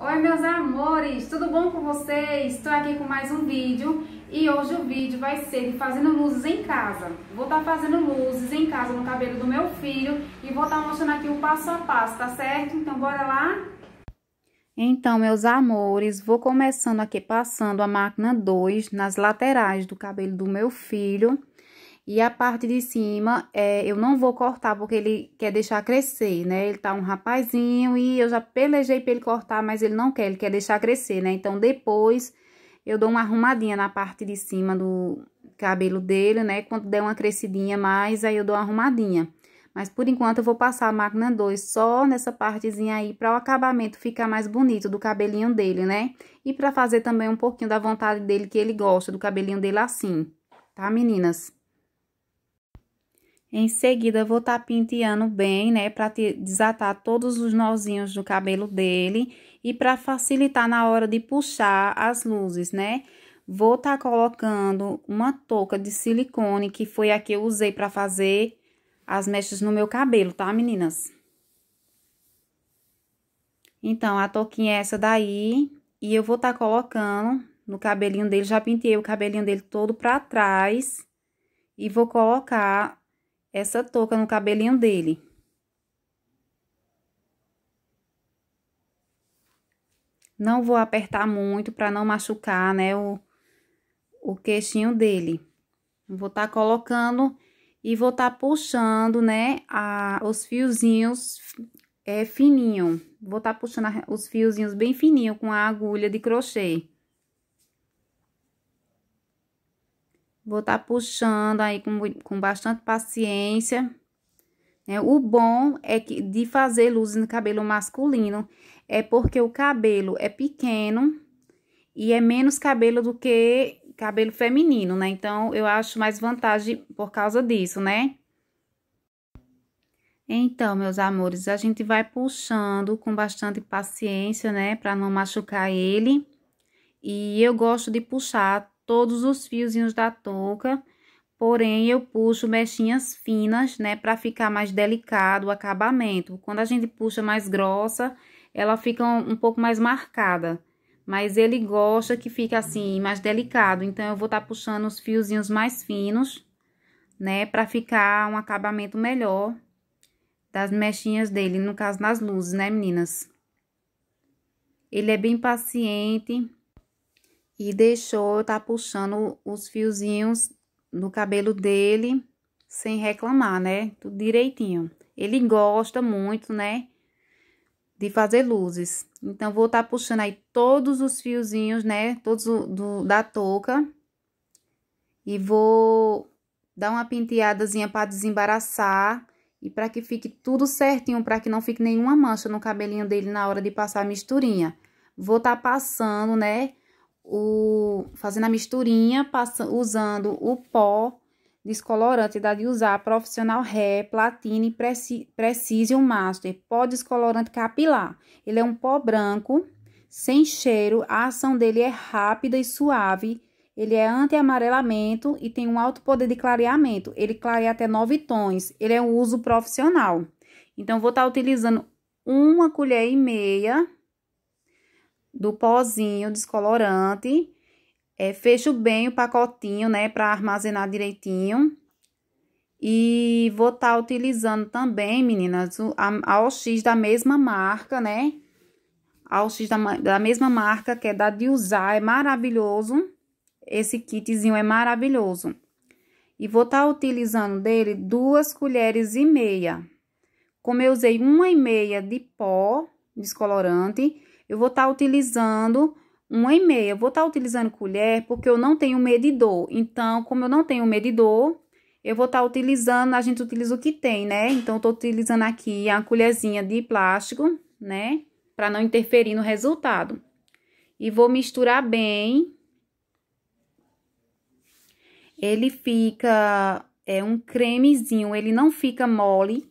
Oi meus amores, tudo bom com vocês? Estou aqui com mais um vídeo e hoje o vídeo vai ser de fazendo luzes em casa. Vou estar tá fazendo luzes em casa no cabelo do meu filho e vou estar tá mostrando aqui o passo a passo, tá certo? Então bora lá? Então meus amores, vou começando aqui passando a máquina 2 nas laterais do cabelo do meu filho e a parte de cima, é, eu não vou cortar, porque ele quer deixar crescer, né? Ele tá um rapazinho e eu já pelejei pra ele cortar, mas ele não quer, ele quer deixar crescer, né? Então, depois, eu dou uma arrumadinha na parte de cima do cabelo dele, né? Quando der uma crescidinha mais, aí eu dou uma arrumadinha. Mas, por enquanto, eu vou passar a máquina 2 só nessa partezinha aí, pra o acabamento ficar mais bonito do cabelinho dele, né? E pra fazer também um pouquinho da vontade dele, que ele gosta do cabelinho dele assim, tá, meninas? Em seguida, vou estar tá penteando bem, né, para desatar todos os nozinhos do cabelo dele e para facilitar na hora de puxar as luzes, né? Vou estar tá colocando uma touca de silicone, que foi a que eu usei para fazer as mechas no meu cabelo, tá, meninas? Então, a touquinha é essa daí, e eu vou estar tá colocando no cabelinho dele, já pintei o cabelinho dele todo para trás, e vou colocar essa touca no cabelinho dele. Não vou apertar muito para não machucar, né, o, o queixinho dele. Vou estar tá colocando e vou estar tá puxando, né, a, os fiozinhos é, fininho. Vou estar tá puxando os fiozinhos bem fininho com a agulha de crochê. Vou estar tá puxando aí com, com bastante paciência. Né? O bom é que de fazer luzes no cabelo masculino é porque o cabelo é pequeno e é menos cabelo do que cabelo feminino, né? Então, eu acho mais vantagem por causa disso, né? Então, meus amores, a gente vai puxando com bastante paciência, né? Pra não machucar ele. E eu gosto de puxar todos os fiozinhos da touca, porém eu puxo mechinhas finas, né, para ficar mais delicado o acabamento. Quando a gente puxa mais grossa, ela fica um, um pouco mais marcada, mas ele gosta que fica assim, mais delicado. Então eu vou estar tá puxando os fiozinhos mais finos, né, para ficar um acabamento melhor das mechinhas dele, no caso nas luzes, né, meninas? Ele é bem paciente, e deixou eu tá puxando os fiozinhos no cabelo dele sem reclamar, né? Tudo direitinho. Ele gosta muito, né? De fazer luzes. Então, vou tá puxando aí todos os fiozinhos, né? Todos do, do da touca. E vou dar uma penteadazinha para desembaraçar. E para que fique tudo certinho, para que não fique nenhuma mancha no cabelinho dele na hora de passar a misturinha. Vou tá passando, né? o, fazendo a misturinha, passando, usando o pó descolorante dá de usar profissional ré, platina e precision master, pó descolorante capilar. Ele é um pó branco, sem cheiro, a ação dele é rápida e suave. Ele é anti-amarelamento e tem um alto poder de clareamento. Ele clareia até 9 tons. Ele é um uso profissional. Então, vou estar tá utilizando uma colher e meia do pozinho descolorante. É, fecho bem o pacotinho, né, para armazenar direitinho. E vou estar tá utilizando também, meninas, a, a OX da mesma marca, né? A OX da, da mesma marca, que é da de usar, é maravilhoso. Esse kitzinho é maravilhoso. E vou estar tá utilizando dele duas colheres e meia. Como eu usei uma e meia de pó descolorante, eu vou estar tá utilizando uma e meia. Eu vou estar tá utilizando colher porque eu não tenho medidor. Então, como eu não tenho medidor, eu vou estar tá utilizando, a gente utiliza o que tem, né? Então, eu tô utilizando aqui a colherzinha de plástico, né? Para não interferir no resultado. E vou misturar bem. Ele fica é um cremezinho, ele não fica mole,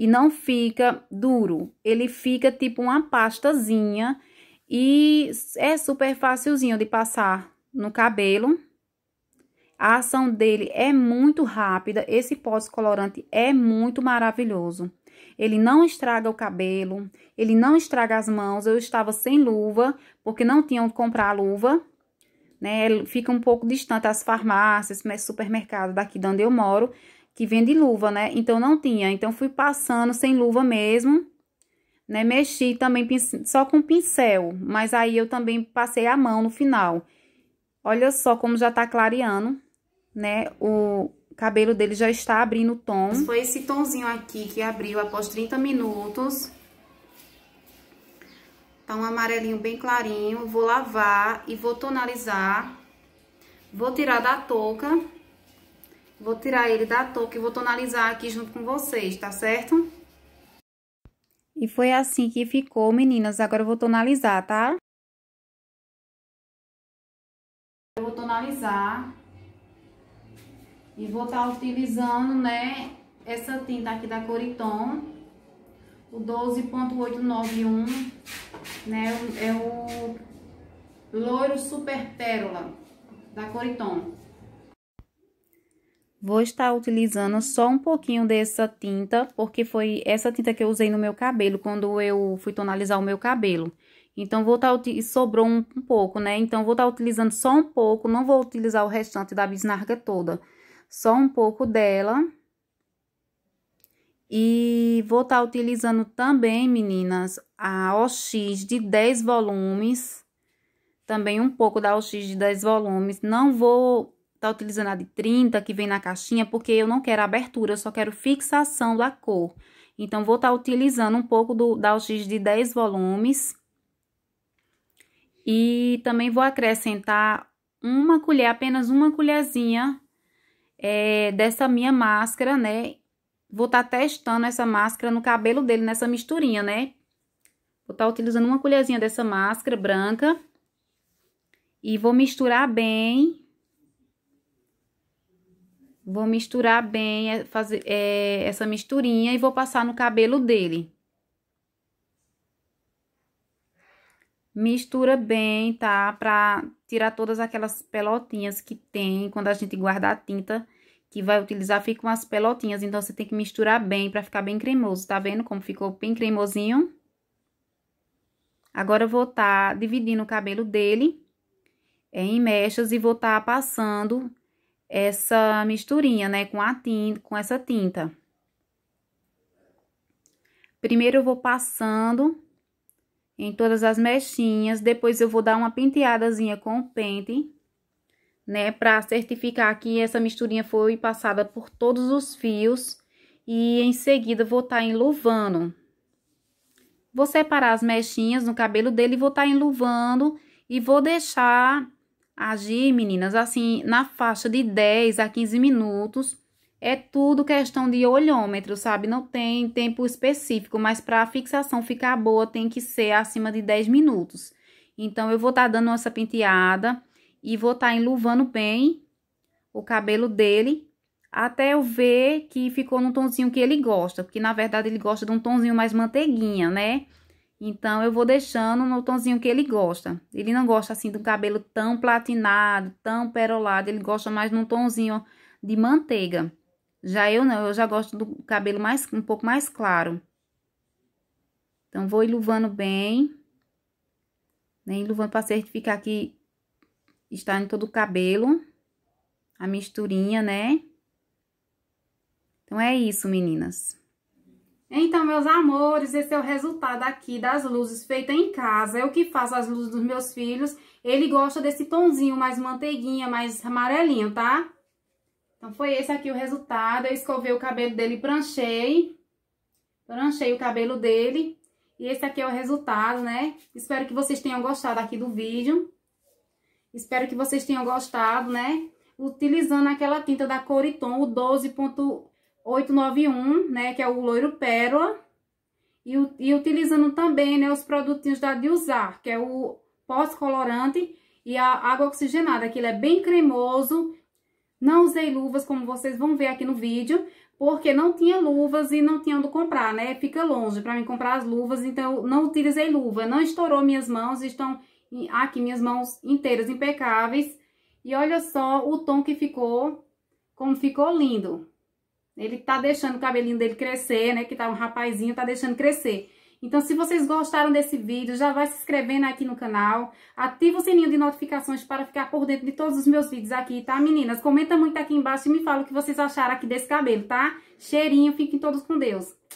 e não fica duro. Ele fica tipo uma pastazinha e é super facilzinho de passar no cabelo. A ação dele é muito rápida. Esse pós-colorante é muito maravilhoso. Ele não estraga o cabelo, ele não estraga as mãos. Eu estava sem luva, porque não tinha que comprar luva. Né? Fica um pouco distante as farmácias, supermercado daqui de onde eu moro que vende luva, né? Então, não tinha. Então, fui passando sem luva mesmo, né? Mexi também só com pincel, mas aí eu também passei a mão no final. Olha só como já tá clareando, né? O cabelo dele já está abrindo o tom. Foi esse tomzinho aqui que abriu após 30 minutos. Tá um amarelinho bem clarinho. Vou lavar e vou tonalizar. Vou tirar da touca. Vou tirar ele da touca e vou tonalizar aqui junto com vocês, tá certo? E foi assim que ficou, meninas. Agora eu vou tonalizar, tá? Eu vou tonalizar. E vou estar tá utilizando, né, essa tinta aqui da Coriton, o 12.891, né, é, é o loiro super pérola da Coriton. Vou estar utilizando só um pouquinho dessa tinta, porque foi essa tinta que eu usei no meu cabelo, quando eu fui tonalizar o meu cabelo. Então, vou estar, sobrou um, um pouco, né? Então, vou estar utilizando só um pouco, não vou utilizar o restante da bisnaga toda. Só um pouco dela. E vou estar utilizando também, meninas, a OX de 10 volumes. Também um pouco da OX de 10 volumes. Não vou tá utilizando a de 30, que vem na caixinha, porque eu não quero abertura, eu só quero fixação da cor. Então, vou estar tá utilizando um pouco do, da OX de 10 volumes. E também vou acrescentar uma colher, apenas uma colherzinha é, dessa minha máscara, né? Vou estar tá testando essa máscara no cabelo dele, nessa misturinha, né? Vou estar tá utilizando uma colherzinha dessa máscara branca. E vou misturar bem Vou misturar bem é fazer, é, essa misturinha e vou passar no cabelo dele. Mistura bem, tá? Pra tirar todas aquelas pelotinhas que tem quando a gente guarda a tinta que vai utilizar, ficam as pelotinhas. Então, você tem que misturar bem pra ficar bem cremoso, tá vendo como ficou bem cremosinho? Agora, eu vou tá dividindo o cabelo dele é, em mechas e vou tá passando essa misturinha, né, com, a tinta, com essa tinta. Primeiro eu vou passando em todas as mechinhas, depois eu vou dar uma penteadazinha com o pente, né, pra certificar que essa misturinha foi passada por todos os fios e em seguida vou estar tá enluvando. Vou separar as mechinhas no cabelo dele, vou estar tá enluvando e vou deixar agir, meninas, assim, na faixa de 10 a 15 minutos. É tudo questão de olhômetro, sabe? Não tem tempo específico, mas para a fixação ficar boa tem que ser acima de 10 minutos. Então, eu vou estar tá dando essa penteada e vou estar tá enluvando bem o cabelo dele até eu ver que ficou num tonzinho que ele gosta, porque na verdade ele gosta de um tonzinho mais manteiguinha, né? Então, eu vou deixando no tonzinho que ele gosta. Ele não gosta, assim, do cabelo tão platinado, tão perolado. Ele gosta mais num tonzinho de manteiga. Já eu não, eu já gosto do cabelo mais, um pouco mais claro. Então, vou iluvando bem. Né, iluvando para certificar que está em todo o cabelo. A misturinha, né? Então, é isso, meninas. Então, meus amores, esse é o resultado aqui das luzes feitas em casa. Eu que faço as luzes dos meus filhos. Ele gosta desse tonzinho mais manteiguinha, mais amarelinho, tá? Então, foi esse aqui o resultado. Eu escovei o cabelo dele pranchei. Pranchei o cabelo dele. E esse aqui é o resultado, né? Espero que vocês tenham gostado aqui do vídeo. Espero que vocês tenham gostado, né? Utilizando aquela tinta da Coriton, o 12. 891, né, que é o loiro pérola. E, e utilizando também, né, os produtinhos da Diusar, que é o pós-colorante e a água oxigenada, que ele é bem cremoso. Não usei luvas, como vocês vão ver aqui no vídeo, porque não tinha luvas e não tinha onde comprar, né? Fica longe para mim comprar as luvas, então não utilizei luva. Não estourou minhas mãos, estão aqui minhas mãos inteiras impecáveis. E olha só o tom que ficou, como ficou lindo. Ele tá deixando o cabelinho dele crescer, né? Que tá um rapazinho, tá deixando crescer. Então, se vocês gostaram desse vídeo, já vai se inscrevendo aqui no canal. Ativa o sininho de notificações para ficar por dentro de todos os meus vídeos aqui, tá, meninas? Comenta muito aqui embaixo e me fala o que vocês acharam aqui desse cabelo, tá? Cheirinho, fiquem todos com Deus.